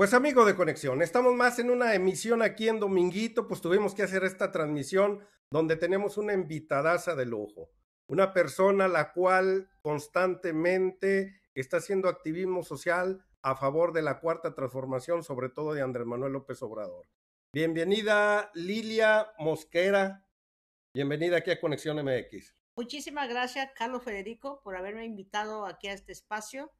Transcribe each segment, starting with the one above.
Pues amigo de conexión, estamos más en una emisión aquí en Dominguito, pues tuvimos que hacer esta transmisión donde tenemos una invitadaza de lujo, una persona la cual constantemente está haciendo activismo social a favor de la cuarta transformación, sobre todo de Andrés Manuel López Obrador. Bienvenida Lilia Mosquera, bienvenida aquí a Conexión MX. Muchísimas gracias Carlos Federico por haberme invitado aquí a este espacio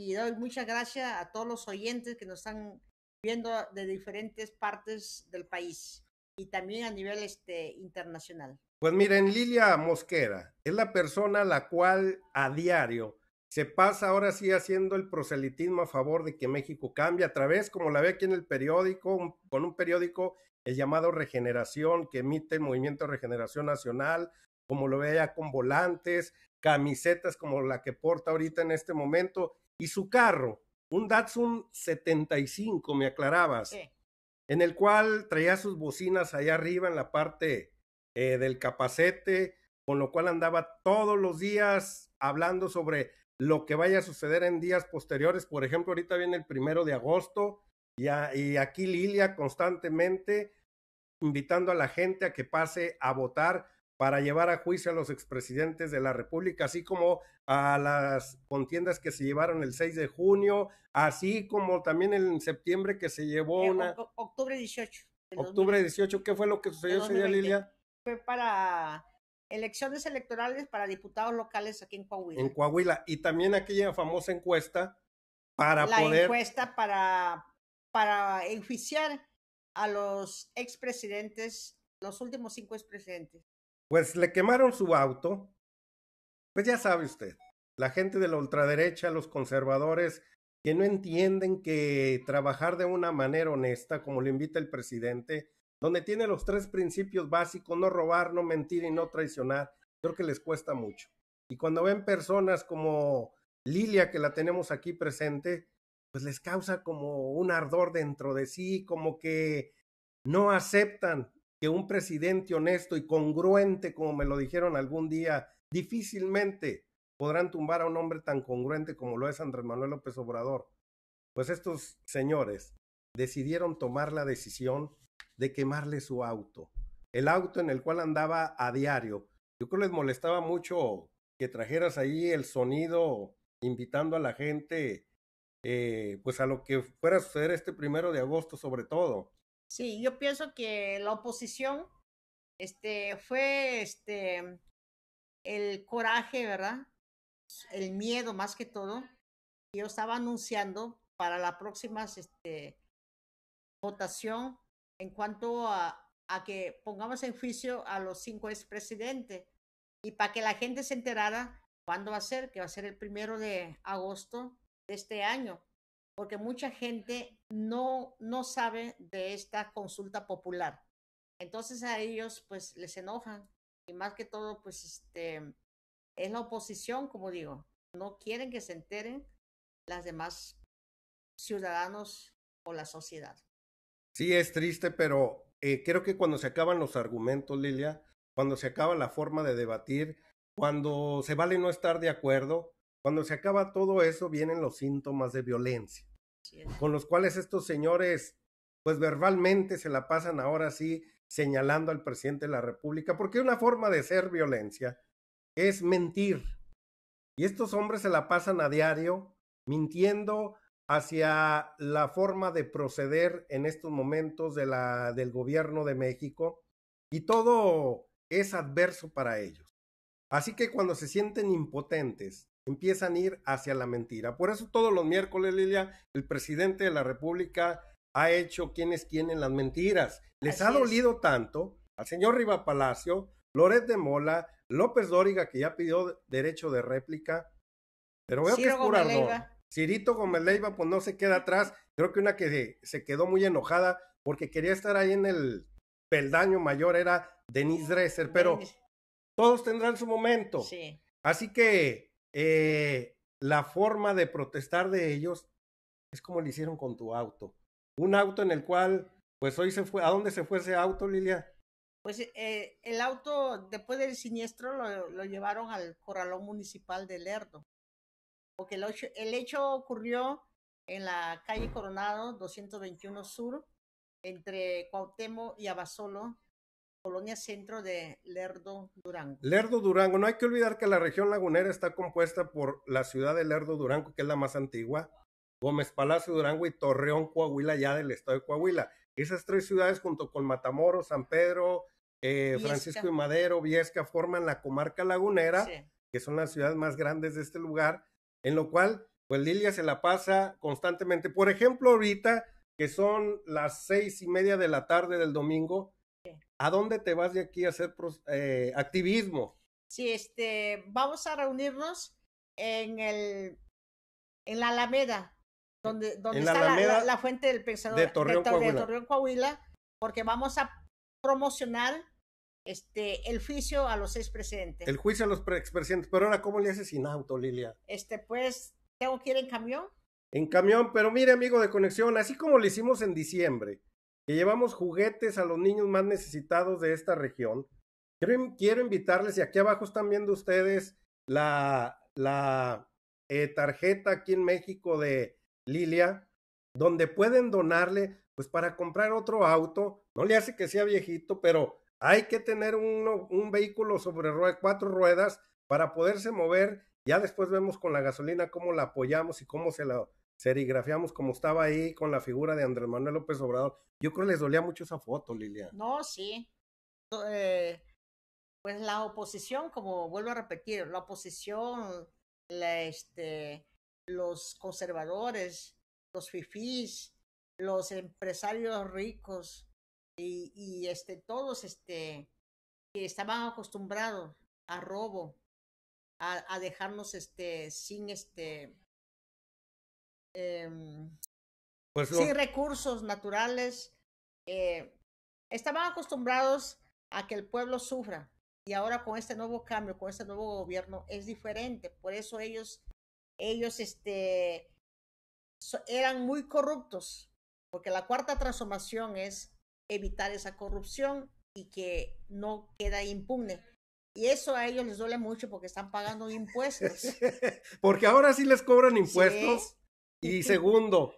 y doy muchas gracias a todos los oyentes que nos están viendo de diferentes partes del país y también a nivel este, internacional. Pues miren, Lilia Mosquera es la persona la cual a diario se pasa ahora sí haciendo el proselitismo a favor de que México cambie a través, como la ve aquí en el periódico, con un periódico el llamado Regeneración, que emite el Movimiento de Regeneración Nacional, como lo ve allá con volantes, camisetas como la que porta ahorita en este momento, y su carro, un Datsun 75, me aclarabas, en el cual traía sus bocinas allá arriba en la parte eh, del capacete, con lo cual andaba todos los días hablando sobre lo que vaya a suceder en días posteriores. Por ejemplo, ahorita viene el primero de agosto y aquí Lilia constantemente invitando a la gente a que pase a votar para llevar a juicio a los expresidentes de la República, así como a las contiendas que se llevaron el 6 de junio, así como también en septiembre que se llevó eh, una... Octubre 18. Octubre 18, ¿qué fue lo que sucedió señora Lilia? Fue para elecciones electorales para diputados locales aquí en Coahuila. En Coahuila, y también aquella famosa encuesta para la La encuesta para, para enjuiciar a los expresidentes, los últimos cinco expresidentes. Pues le quemaron su auto. Pues ya sabe usted, la gente de la ultraderecha, los conservadores, que no entienden que trabajar de una manera honesta, como le invita el presidente, donde tiene los tres principios básicos, no robar, no mentir y no traicionar, creo que les cuesta mucho. Y cuando ven personas como Lilia, que la tenemos aquí presente, pues les causa como un ardor dentro de sí, como que no aceptan que un presidente honesto y congruente, como me lo dijeron algún día, difícilmente podrán tumbar a un hombre tan congruente como lo es Andrés Manuel López Obrador. Pues estos señores decidieron tomar la decisión de quemarle su auto, el auto en el cual andaba a diario. Yo creo que les molestaba mucho que trajeras ahí el sonido invitando a la gente, eh, pues a lo que fuera a suceder este primero de agosto sobre todo. Sí, yo pienso que la oposición este, fue este, el coraje, ¿verdad? El miedo más que todo. Yo estaba anunciando para la próxima este, votación en cuanto a, a que pongamos en juicio a los cinco expresidentes y para que la gente se enterara cuándo va a ser, que va a ser el primero de agosto de este año porque mucha gente no, no sabe de esta consulta popular. Entonces a ellos pues les enojan y más que todo pues este es la oposición, como digo, no quieren que se enteren las demás ciudadanos o la sociedad. Sí, es triste, pero eh, creo que cuando se acaban los argumentos, Lilia, cuando se acaba la forma de debatir, cuando se vale no estar de acuerdo, cuando se acaba todo eso, vienen los síntomas de violencia con los cuales estos señores, pues verbalmente se la pasan ahora sí señalando al presidente de la República, porque una forma de ser violencia es mentir. Y estos hombres se la pasan a diario mintiendo hacia la forma de proceder en estos momentos de la, del gobierno de México y todo es adverso para ellos. Así que cuando se sienten impotentes empiezan a ir hacia la mentira. Por eso todos los miércoles, Lilia, el presidente de la República ha hecho quién tienen las mentiras. Les ha dolido tanto al señor Riva Palacio, Loret de Mola, López Dóriga, que ya pidió derecho de réplica, pero veo que es Cirito Gómez Leiva, pues no se queda atrás. Creo que una que se, quedó muy enojada porque quería estar ahí en el peldaño mayor era Denise Dresser, pero todos tendrán su momento. Así que eh, la forma de protestar de ellos es como lo hicieron con tu auto. Un auto en el cual, pues hoy se fue, ¿a dónde se fue ese auto, Lilia? Pues eh, el auto, después del siniestro, lo, lo, llevaron al corralón municipal de Lerdo. Porque el, el hecho ocurrió en la calle Coronado 221 Sur, entre Cuauhtémoc y Abasolo, Colonia Centro de Lerdo Durango. Lerdo Durango, no hay que olvidar que la región lagunera está compuesta por la ciudad de Lerdo Durango, que es la más antigua, Gómez Palacio Durango y Torreón Coahuila, ya del estado de Coahuila. Esas tres ciudades junto con Matamoros, San Pedro, eh, Francisco y Madero, Viesca, forman la comarca lagunera, que son las ciudades más grandes de este lugar, en lo cual, pues Lilia se la pasa constantemente. Por ejemplo, ahorita, que son las seis y media de la tarde del domingo, ¿A dónde te vas de aquí a hacer eh, activismo? Sí, este, vamos a reunirnos en el en la Alameda, donde, donde está la, fuente del pensador de Torreón, Coahuila. de Torreón, Coahuila. porque vamos a promocionar este el juicio a los expresidentes. El juicio a los expresidentes, pero ahora cómo le haces sin auto, Lilia? Este, pues tengo que ir en camión. En camión, pero mire, amigo de conexión, así como lo hicimos en diciembre, que llevamos juguetes a los niños más necesitados de esta región. Quiero, invitarles, y aquí abajo están viendo ustedes la, la eh, tarjeta aquí en México de Lilia, donde pueden donarle, pues para comprar otro auto, no le hace que sea viejito, pero hay que tener un vehículo sobre cuatro ruedas para poderse mover. Ya después vemos con la gasolina cómo la apoyamos y cómo se la serigrafiamos como estaba ahí con la figura de Andrés Manuel López Obrador. Yo creo que les dolía mucho esa foto, Lilian. No, sí. Eh, pues la oposición, como vuelvo a repetir, la oposición, este, los conservadores, los fifís, los empresarios ricos y, este, todos este, que estaban acostumbrados a robo, a, a dejarnos este, sin este, Em, pues sin recursos naturales. Eh, estaban acostumbrados a que el pueblo sufra y ahora con este nuevo cambio, con este nuevo gobierno es diferente. Por eso ellos, ellos este, eran muy corruptos, porque la cuarta transformación es evitar esa corrupción y que no queda impune. Y eso a ellos les duele mucho porque están pagando impuestos. porque ahora sí les cobran impuestos. Y segundo,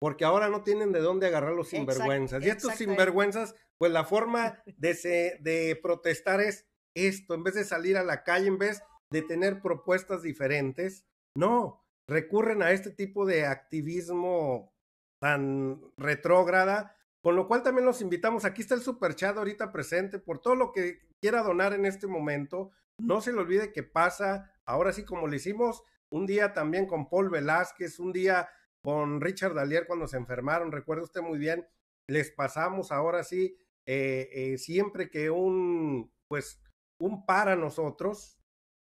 porque ahora no tienen de dónde agarrar los sinvergüenzas. y estos sinvergüenzas, pues la forma de, de protestar es esto, en vez de salir a la calle, en vez de tener propuestas diferentes, no, recurren a este tipo de activismo tan retrógrada, con lo cual también los invitamos. Aquí está el super chat ahorita presente por todo lo que quiera donar en este momento. No se le olvide que pasa, ahora sí como lo hicimos un día también con Paul Velázquez, un día con Richard Dalier cuando se enfermaron, recuerdo usted muy bien, les pasamos ahora sí, eh, eh, siempre que un, pues, un para nosotros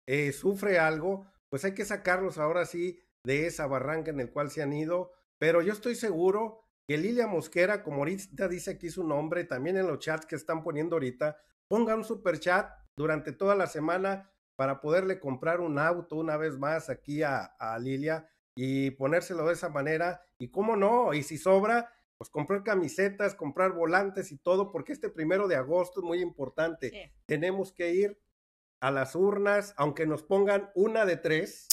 eh, sufre algo, pues hay que sacarlos ahora sí de esa barranca en el cual se han ido, pero yo estoy seguro que Lilia Mosquera, como ahorita dice aquí su nombre, también en los chats que están poniendo ahorita, pongan un super chat durante toda la semana para poderle comprar un auto una vez más aquí a, Lilia y ponérselo de esa manera. Y cómo no, y si sobra, pues comprar camisetas, comprar volantes y todo, porque este primero de agosto es muy importante. Tenemos que ir a las urnas, aunque nos pongan una de tres,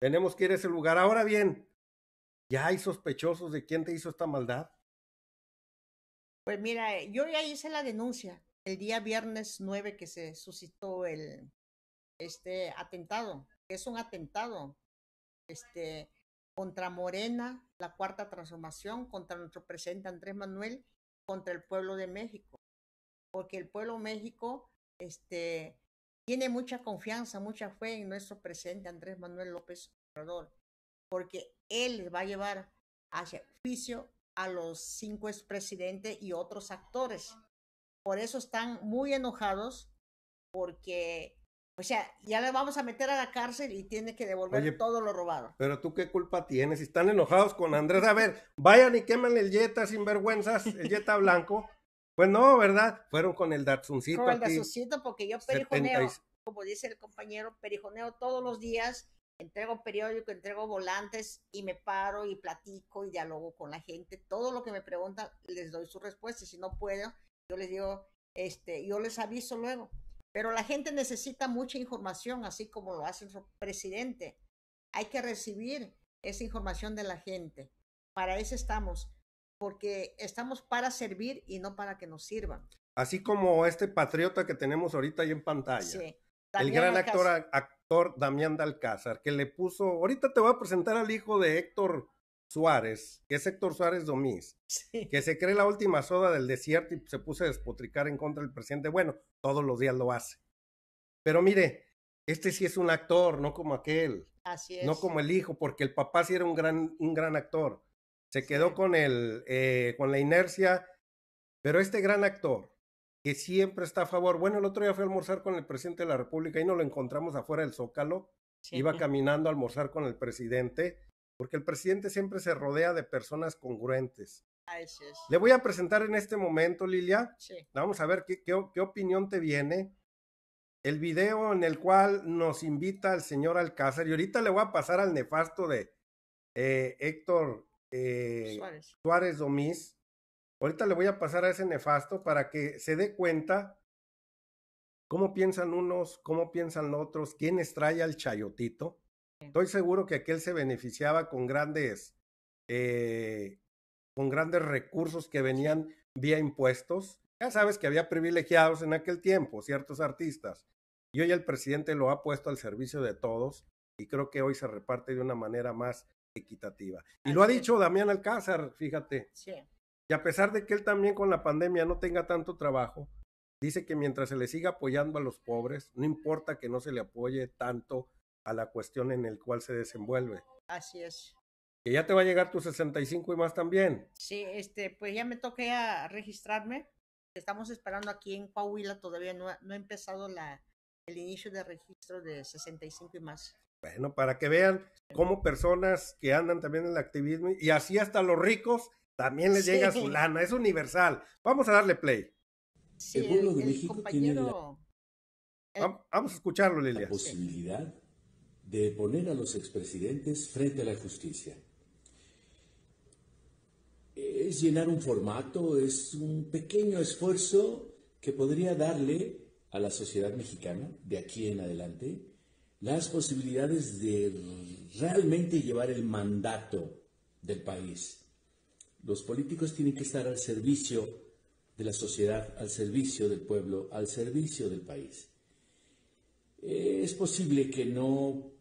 tenemos que ir a ese lugar. Ahora bien, ¿ya hay sospechosos de quién te hizo esta maldad? Pues mira, eh, yo ya hice la denuncia el día viernes 9 que se suscitó el, este atentado, es un atentado este, contra Morena, la cuarta transformación, contra nuestro presidente Andrés Manuel, contra el pueblo de México, porque el pueblo de México este, tiene mucha confianza, mucha fe en nuestro presidente Andrés Manuel López Obrador, porque él va a llevar hacia juicio a los cinco expresidentes y otros actores por eso están muy enojados porque, o sea, ya le vamos a meter a la cárcel y tiene que devolver todo lo robado. Pero tú qué culpa tienes, si están enojados con Andrés, a ver, vayan y queman el sin sinvergüenzas, el Jetta blanco. Pues no, ¿verdad? Fueron con el Datsuncito. Con el Datsuncito, porque yo perijoneo, como dice el compañero, perijoneo todos los días, entrego periódico, entrego volantes y me paro y platico y dialogo con la gente. Todo lo que me preguntan, les doy su respuesta. Si no puedo, yo les digo, este, yo les aviso luego. Pero la gente necesita mucha información, así como lo hace el presidente. Hay que recibir esa información de la gente. Para eso estamos, porque estamos para servir y no para que nos sirvan. Así como este patriota que tenemos ahorita ahí en pantalla. Sí. El gran actor, actor Damián de Alcázar, que le puso, ahorita te voy a presentar al hijo de Héctor Suárez, que es Héctor Suárez Domínguez, que se cree la última soda del desierto y se puso a despotricar en contra del presidente. Bueno, todos los días lo hace. Pero mire, este sí es un actor, no como aquel. Así es. No como el hijo, porque el papá sí era un gran, un gran actor. Se quedó con, el, eh, con la inercia, pero este gran actor, que siempre está a favor. Bueno, el otro día fue a almorzar con el presidente de la República y no lo encontramos afuera del Zócalo. Iba caminando a almorzar con el presidente porque el presidente siempre se rodea de personas congruentes. Le voy a presentar en este momento, Lilia. Sí. Vamos a ver qué, opinión te viene. El video en el cual nos invita al señor Alcázar, y ahorita le voy a pasar al nefasto de eh, Héctor eh, Suárez. Domiz. Ahorita le voy a pasar a ese nefasto para que se dé cuenta cómo piensan unos, cómo piensan otros, quién extrae al chayotito. Estoy seguro que aquel se beneficiaba con grandes, eh, con grandes recursos que venían vía impuestos. Ya sabes que había privilegiados en aquel tiempo, ciertos artistas. Y hoy el presidente lo ha puesto al servicio de todos y creo que hoy se reparte de una manera más equitativa. Y lo ha dicho Damián Alcázar, fíjate. Sí. Y a pesar de que él también con la pandemia no tenga tanto trabajo, dice que mientras se le siga apoyando a los pobres, no importa que no se le apoye tanto la cuestión en el cual se desenvuelve. Así es. Que ya te va a llegar tu 65 y más también. Sí, este, pues ya me toqué a registrarme. Estamos esperando aquí en Coahuila, todavía no, no ha empezado la, el inicio de registro de 65 y más. Bueno, para que vean cómo personas que andan también en el activismo y así hasta los ricos también les llega su lana, es universal. Vamos a darle play. Sí, el, compañero... Vamos a escucharlo, Lilia. posibilidad de poner a los expresidentes frente a la justicia. Es llenar un formato, es un pequeño esfuerzo que podría darle a la sociedad mexicana, de aquí en adelante, las posibilidades de realmente llevar el mandato del país. Los políticos tienen que estar al servicio de la sociedad, al servicio del pueblo, al servicio del país. Es posible que no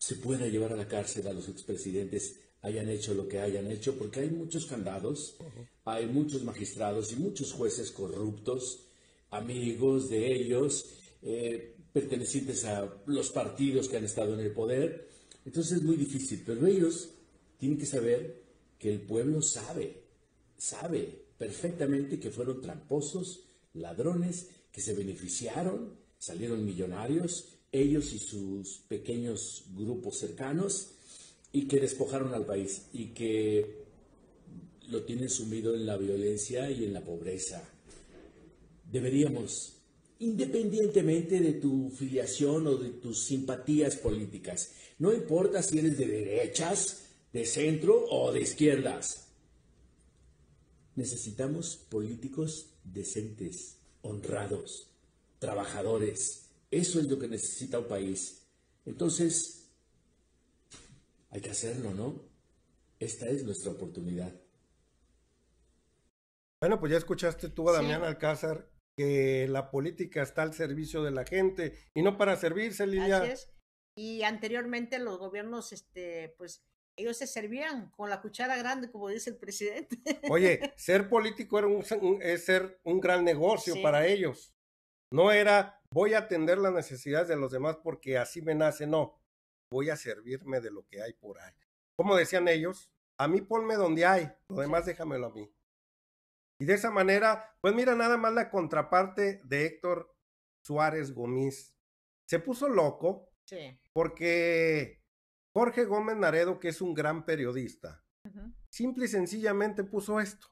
se pueda llevar a la cárcel a los expresidentes, hayan hecho lo que hayan hecho, porque hay muchos candados, hay muchos magistrados y muchos jueces corruptos, amigos de ellos, eh, pertenecientes a los partidos que han estado en el poder. Entonces es muy difícil, pero ellos tienen que saber que el pueblo sabe, sabe perfectamente que fueron tramposos, ladrones, que se beneficiaron, salieron millonarios, ellos y sus pequeños grupos cercanos, y que despojaron al país y que lo tienen sumido en la violencia y en la pobreza. Deberíamos, independientemente de tu filiación o de tus simpatías políticas, no importa si eres de derechas, de centro o de izquierdas, necesitamos políticos decentes, honrados, trabajadores, eso es lo que necesita un país. Entonces, hay que hacerlo, ¿no? Esta es nuestra oportunidad. Bueno, pues ya escuchaste tú a Damián Alcázar que la política está al servicio de la gente y no para servirse, Lidia. Así Y anteriormente los gobiernos, este, pues ellos se servían con la cuchara grande, como dice el presidente. Oye, ser político era un, es ser un gran negocio para ellos. No era voy a atender las necesidades de los demás porque así me nace, no. Voy a servirme de lo que hay por ahí. Como decían ellos, a mí ponme donde hay, lo demás déjamelo a mí. Y de esa manera, pues mira nada más la contraparte de Héctor Suárez Gómez. Se puso loco porque Jorge Gómez Naredo, que es un gran periodista, simple y sencillamente puso esto.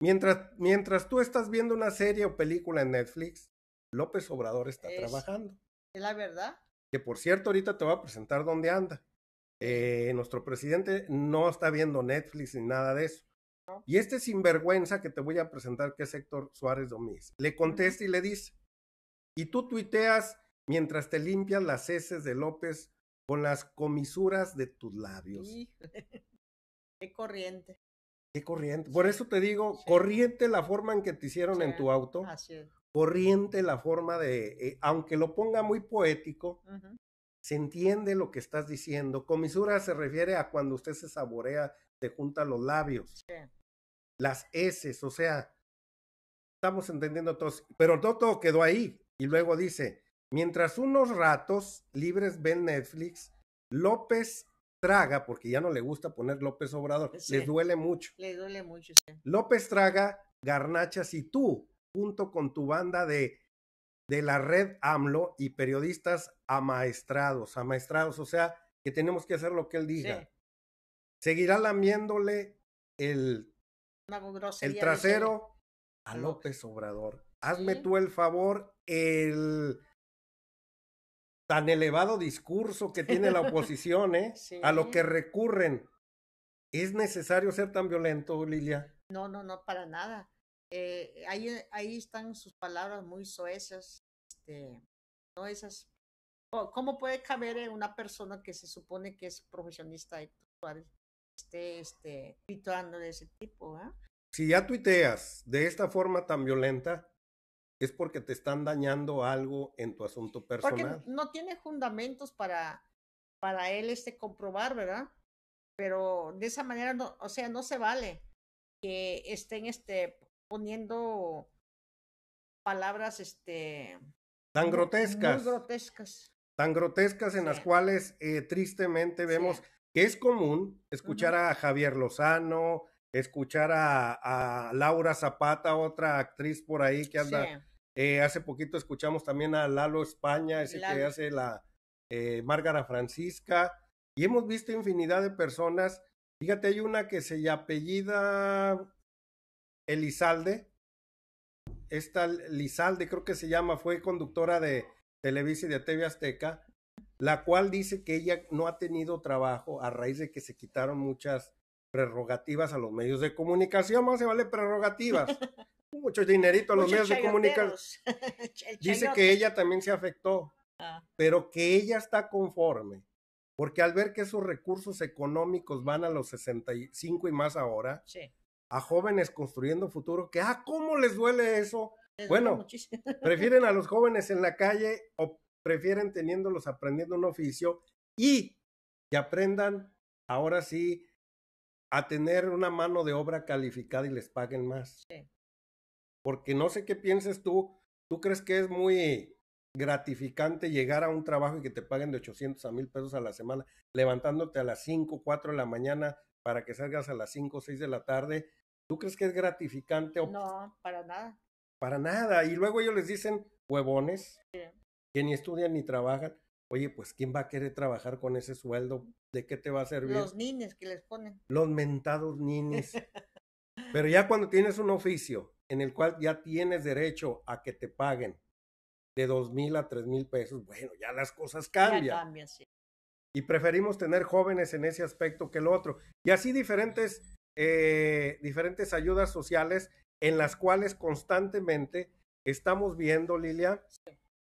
Mientras, mientras tú estás viendo una serie o película en Netflix, López Obrador está trabajando. Es la verdad. Que por cierto, ahorita te voy a presentar dónde anda. Eh, nuestro presidente no está viendo Netflix ni nada de eso. Y este sinvergüenza que te voy a presentar, que es Héctor Suárez Domínguez, le contesta y le dice, y tú tuiteas mientras te limpias las heces de López con las comisuras de tus labios. Qué corriente. Qué corriente. Por eso te digo, corriente la forma en que te hicieron en tu auto. Así es corriente la forma de, eh, aunque lo ponga muy poético, se entiende lo que estás diciendo. Comisura se refiere a cuando usted se saborea, se junta los labios, las S o sea, estamos entendiendo todos, pero todo quedó ahí. Y luego dice, mientras unos ratos libres ven Netflix, López Traga, porque ya no le gusta poner López Obrador, le duele mucho. le duele mucho, sí. López Traga, garnachas y tú, junto con tu banda de, de la red AMLO y periodistas amaestrados, amaestrados, o sea, que tenemos que hacer lo que él diga. Seguirá lamiéndole el, el trasero a López Obrador. Hazme tú el favor, el tan elevado discurso que tiene la oposición, ¿eh? a lo que recurren. ¿Es necesario ser tan violento, Lilia? No, no, no, para nada. Eh, ahí, eh, ahí están sus palabras muy soesas, este, ¿no? Esas, ¿cómo puede caber en una persona que se supone que es profesionista de actuar, esté, este, tuiteando de ese tipo, ah? Si ya tuiteas de esta forma tan violenta, es porque te están dañando algo en tu asunto personal. Porque no tiene fundamentos para, para él este comprobar, ¿verdad? Pero de esa manera, no, o sea, no se vale que estén este, poniendo palabras este tan grotescas. Tan grotescas en las cuales eh, tristemente vemos que es común escuchar a Javier Lozano, escuchar a, Laura Zapata, otra actriz por ahí que anda. Eh, hace poquito escuchamos también a Lalo España, ese que hace la eh, Márgara Francisca. Y hemos visto infinidad de personas. Fíjate, hay una que se apellida Elizalde. Esta Elizalde, creo que se llama, fue conductora de Televisa y de TV Azteca, la cual dice que ella no ha tenido trabajo a raíz de que se quitaron muchas prerrogativas a los medios de comunicación. Más se vale prerrogativas. Mucho dinerito a los medios de comunicación. dice que ella también se afectó, ah. pero que ella está conforme porque al ver que sus recursos económicos van a los 65 y más ahora, a jóvenes construyendo futuro, que, ah, ¿cómo les duele eso? bueno, prefieren a los jóvenes en la calle o prefieren teniéndolos aprendiendo un oficio y que aprendan ahora sí a tener una mano de obra calificada y les paguen más. Porque no sé qué pienses tú, tú crees que es muy gratificante llegar a un trabajo y que te paguen de 800 a mil pesos a la semana, levantándote a las 5, 4 de la mañana para que salgas a las 5, 6 de la tarde ¿Tú crees que es gratificante? O... No, para nada. Para nada. Y luego ellos les dicen huevones, que ni estudian ni trabajan. Oye, pues ¿quién va a querer trabajar con ese sueldo? ¿De qué te va a servir? Los nines que les ponen. Los mentados nines. Pero ya cuando tienes un oficio en el cual ya tienes derecho a que te paguen de dos mil a tres mil pesos, bueno, ya las cosas cambian. sí. Y preferimos tener jóvenes en ese aspecto que el otro. Y así diferentes eh, diferentes ayudas sociales en las cuales constantemente estamos viendo, Lilia,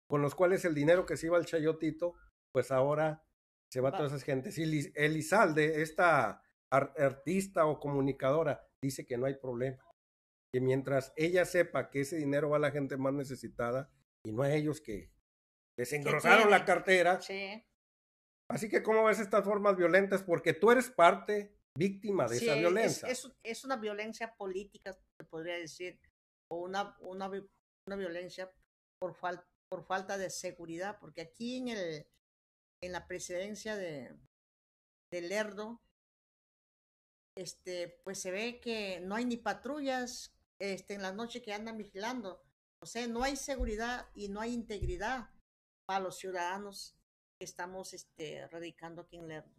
con los cuales el dinero que se iba al Chayotito, pues ahora se va, a todas esas gentes. Y Elizalde, esta artista o comunicadora, dice que no hay problema. Que mientras ella sepa que ese dinero va a la gente más necesitada y no a ellos que desengrosaron la cartera. Así que, ¿cómo ves estas formas violentas? Porque tú eres parte víctima de esa violencia. Es, es, una violencia política, se podría decir, o una, una, una violencia por, por falta de seguridad, porque aquí en, el, en la presidencia de, Lerdo, este, pues se ve que no hay ni patrullas este, en la noche que andan vigilando. O sea, no hay seguridad y no hay integridad para los ciudadanos que estamos este, radicando aquí en Lerdo.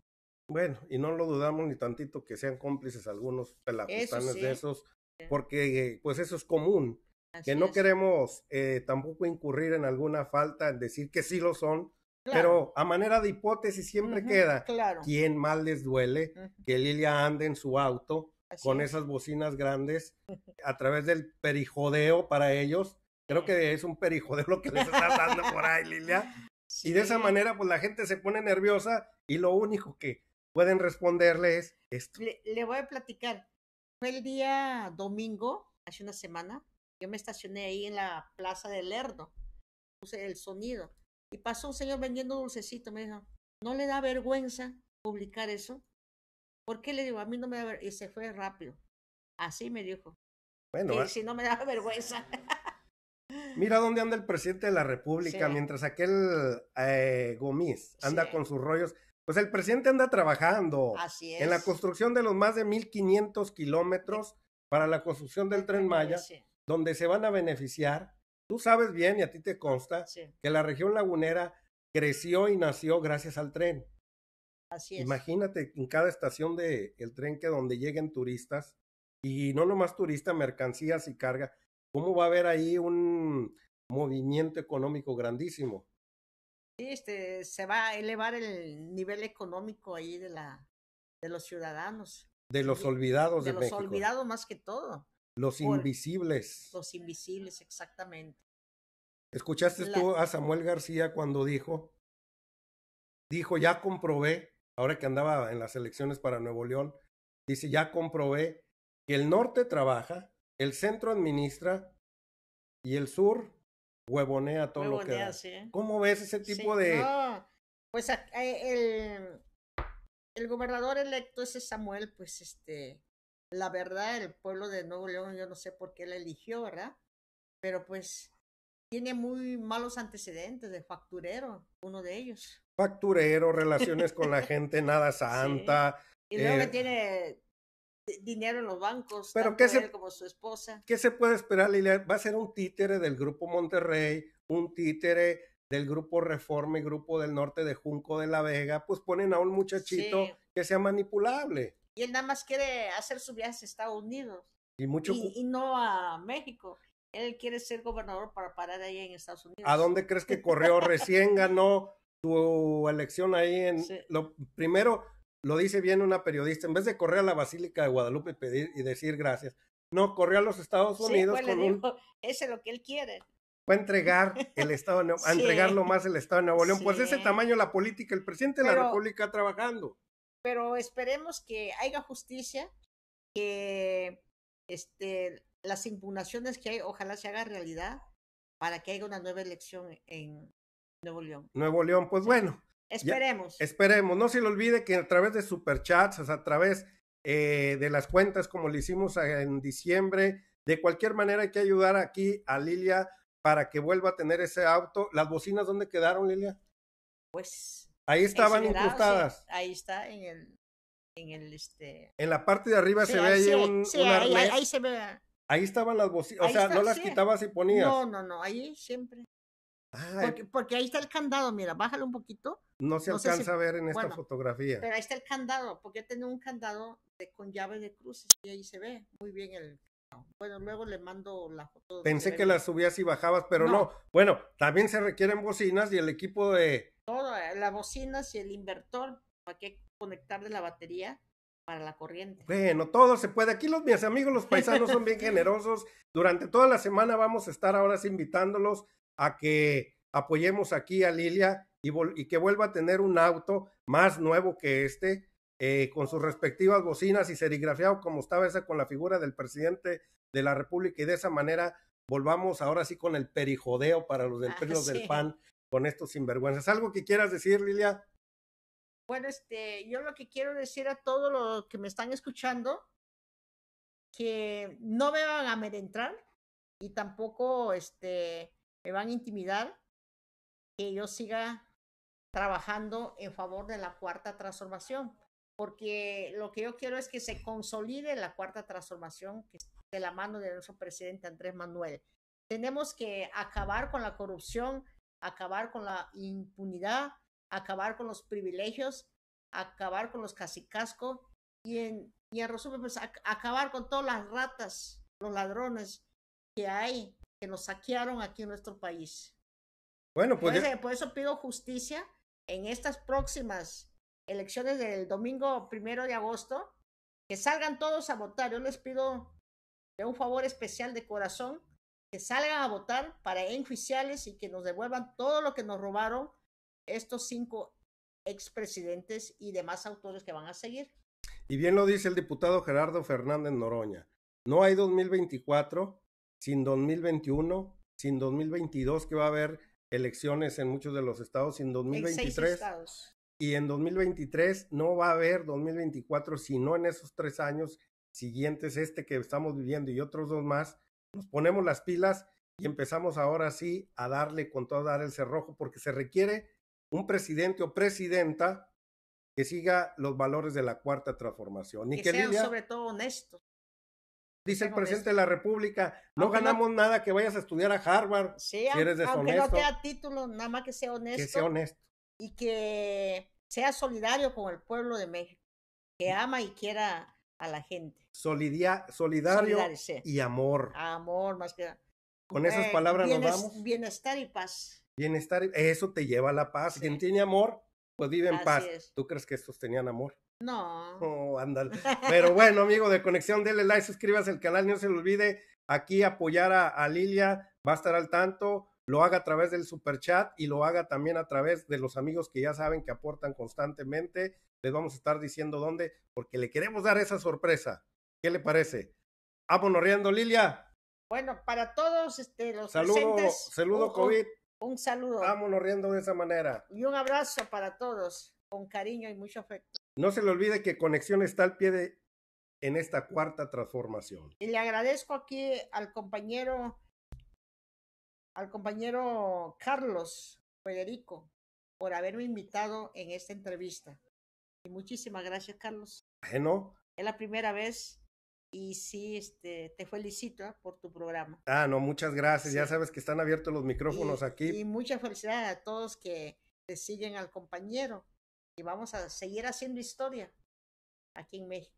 Bueno, y no lo dudamos ni tantito que sean cómplices algunos pelajustanes de esos, porque eh, pues eso es común, que no queremos eh, tampoco incurrir en alguna falta en decir que sí lo son, Pero a manera de hipótesis siempre queda quién mal les duele que Lilia ande en su auto con esas bocinas grandes a través del perijodeo para ellos. Creo que es un perijodeo lo que les está dando por ahí, Lilia. Y de esa manera, pues la gente se pone nerviosa y lo único que pueden responderles esto. Le, voy a platicar. Fue el día domingo, hace una semana, yo me estacioné ahí en la plaza del Lerdo, puse el sonido, y pasó un señor vendiendo dulcecito, me dijo, ¿no le da vergüenza publicar eso? ¿Por qué le digo? A mí no me da vergüenza, y se fue rápido. Así me dijo. Bueno. Sí, ah. si no me da vergüenza. Mira dónde anda el presidente de la República, mientras aquel eh, anda con sus rollos pues el presidente anda trabajando en la construcción de los más de 1.500 kilómetros para la construcción del tren Maya, donde se van a beneficiar. Tú sabes bien, y a ti te consta, que la región lagunera creció y nació gracias al tren. Así es. Imagínate en cada estación del tren que donde lleguen turistas, y no nomás turistas, mercancías y carga, ¿cómo va a haber ahí un movimiento económico grandísimo? este, se va a elevar el nivel económico ahí de, la, de los ciudadanos. De los olvidados de, de los olvidados más que todo. Los invisibles. Los invisibles, exactamente. ¿Escuchaste tú a Samuel García cuando dijo, dijo, ya comprobé, ahora que andaba en las elecciones para Nuevo León, dice, ya comprobé que el norte trabaja, el centro administra y el sur huevonea todo lo que ¿Cómo ves ese tipo de...? Pues eh, el, el gobernador electo ese Samuel, pues este, la verdad, el pueblo de Nuevo León, yo no sé por qué la eligió, ¿verdad? Pero pues tiene muy malos antecedentes de facturero, uno de ellos. Facturero, relaciones con la gente nada santa. Y luego que eh, tiene dinero en los bancos, pero ¿qué se, como su esposa. ¿Qué se puede esperar, ¿Va a ser un títere del Grupo Monterrey, un títere del Grupo Reforma y Grupo del Norte de Junco de la Vega? Pues ponen a un muchachito que sea manipulable. Y él nada más quiere hacer su viaje a Estados Unidos. Y, mucho... y, no a México. Él quiere ser gobernador para parar ahí en Estados Unidos. ¿A dónde crees que Correo Recién ganó su elección ahí en... Lo primero lo dice bien una periodista, en vez de correr a la Basílica de Guadalupe y pedir y decir gracias, no, corrió a los Estados Unidos. Ese es lo que él quiere. Va a entregar el Estado entregarlo más el Estado de Nuevo León. Pues ese tamaño la política, el presidente de la República trabajando. Pero esperemos que haya justicia, que este, las impugnaciones que hay, ojalá se haga realidad para que haya una nueva elección en Nuevo León. Nuevo León, pues bueno, Esperemos. esperemos. No se le olvide que a través de superchats, o a través eh, de las cuentas como le hicimos en diciembre, de cualquier manera hay que ayudar aquí a Lilia para que vuelva a tener ese auto. ¿Las bocinas dónde quedaron, Lilia? Pues. Ahí estaban incrustadas. ahí está, en el. En, el este... en la parte de arriba se ve ahí un, ahí, se ve. Ahí estaban las bocinas, o sea, no las quitabas y ponías. No, no, no, ahí siempre porque, ahí está el candado, mira, bájalo un poquito. No se alcanza a ver en esta fotografía. Pero ahí está el candado, porque tiene un candado con llave de cruces y ahí se ve muy bien el bueno, luego le mando la foto. Pensé que, la subías y bajabas, pero no. Bueno, también se requieren bocinas y el equipo de... Todo, eh, las bocinas y el invertor, para que conectarle la batería para la corriente. Bueno, todo se puede. Aquí los mis amigos, los paisanos son bien generosos. Durante toda la semana vamos a estar ahora invitándolos a que apoyemos aquí a Lilia y, que vuelva a tener un auto más nuevo que este, eh, con sus respectivas bocinas y serigrafiado como estaba esa con la figura del presidente de la República y de esa manera volvamos ahora sí con el perijodeo para los del ah, del PAN con estos sinvergüenzas. ¿Algo que quieras decir, Lilia? Bueno, este, yo lo que quiero decir a todos los que me están escuchando, que no me van a medentrar y tampoco este, me van a intimidar que yo siga trabajando en favor de la cuarta transformación, porque lo que yo quiero es que se consolide la cuarta transformación que de la mano de nuestro presidente Andrés Manuel. Tenemos que acabar con la corrupción, acabar con la impunidad, acabar con los privilegios, acabar con los casicascos y en, y en resumen, pues acabar con todas las ratas, los ladrones que hay que nos saquearon aquí en nuestro país. Bueno, pues. Por eso, pido justicia en estas próximas elecciones del domingo primero de agosto, que salgan todos a votar. Yo les pido de un favor especial de corazón que salgan a votar para enjuiciarles y que nos devuelvan todo lo que nos robaron estos cinco expresidentes y demás autores que van a seguir. Y bien lo dice el diputado Gerardo Fernández Noroña. No hay 2024 sin 2021, sin 2022 que va a haber elecciones en muchos de los estados, sin 2023. Estados. Y en 2023 no va a haber 2024, sino en esos tres años siguientes, este que estamos viviendo y otros dos más, nos ponemos las pilas y empezamos ahora sí a darle con todo, a dar el cerrojo, porque se requiere un presidente o presidenta que siga los valores de la cuarta transformación. Y que, sean sobre todo honestos dice el pues, presidente de la República, no ganamos nada que vayas a estudiar a Harvard. si eres aunque no te título, nada más que sea honesto. Que sea honesto. Y que sea solidario con el pueblo de México, que mm. ama y quiera a la gente. solidario y amor. Amor, más que Con esas palabras nos vamos. Bienestar y paz. Bienestar, y, eso te lleva a la paz. Quien tiene amor, pues vive en paz. ¿Tú crees que estos tenían amor? No. Oh, ándale. Pero bueno, amigo de Conexión, denle like, suscríbase al canal, no se le olvide aquí apoyar a, Lilia, va a estar al tanto, lo haga a través del super chat y lo haga también a través de los amigos que ya saben que aportan constantemente. Les vamos a estar diciendo dónde, porque le queremos dar esa sorpresa. ¿Qué le parece? Vámonos riendo, Lilia. Bueno, para todos este, los saludos. presentes. Saludo, COVID. Un, un saludo. Vámonos riendo de esa manera. Y un abrazo para todos, con cariño y mucho afecto. No se le olvide que Conexión está al pie de en esta cuarta transformación. Y le agradezco aquí al compañero al compañero Carlos Federico por haberme invitado en esta entrevista. Y muchísimas gracias, Carlos. Es la primera vez y sí, este, te felicito ¿eh? por tu programa. Ah, no, muchas gracias. Ya sabes que están abiertos los micrófonos aquí. Y muchas felicidad a todos que te siguen al compañero y vamos a seguir haciendo historia aquí en México.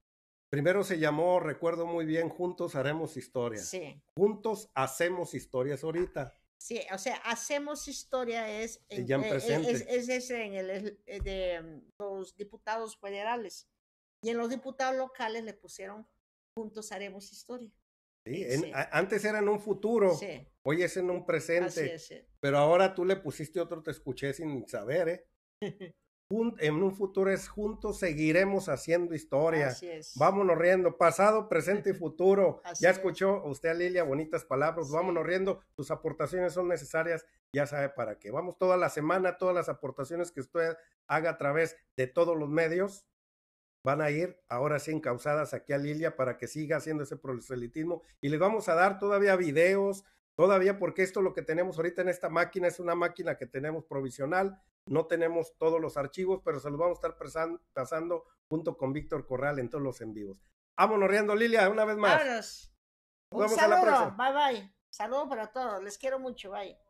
Primero se llamó, recuerdo muy bien, Juntos haremos historia. Sí. Juntos hacemos historias ahorita. Sí, o sea, hacemos historia es, ya eh, es, ese en el eh, de mm, los diputados federales. Y en los diputados locales le pusieron Juntos haremos historia. Sí, eh, antes era en un futuro, sí. hoy es en un presente. Es, pero ahora tú le pusiste otro, te escuché sin saber, ¿eh? en un futuro es juntos seguiremos haciendo historia. Así es. Vámonos riendo, pasado, presente y futuro. ya escuchó usted, Lilia, bonitas palabras. Vámonos riendo, tus aportaciones son necesarias, ya sabe para qué. Vamos toda la semana, todas las aportaciones que usted haga a través de todos los medios van a ir ahora sí encausadas aquí a Lilia para que siga haciendo ese proselitismo y les vamos a dar todavía videos, todavía porque esto lo que tenemos ahorita en esta máquina es una máquina que tenemos provisional no tenemos todos los archivos, pero se los vamos a estar pasando junto con Víctor Corral en todos los en vivos. Vámonos riendo, Lilia, una vez más. Un saludo, bye bye. Saludo para todos, les quiero mucho, bye.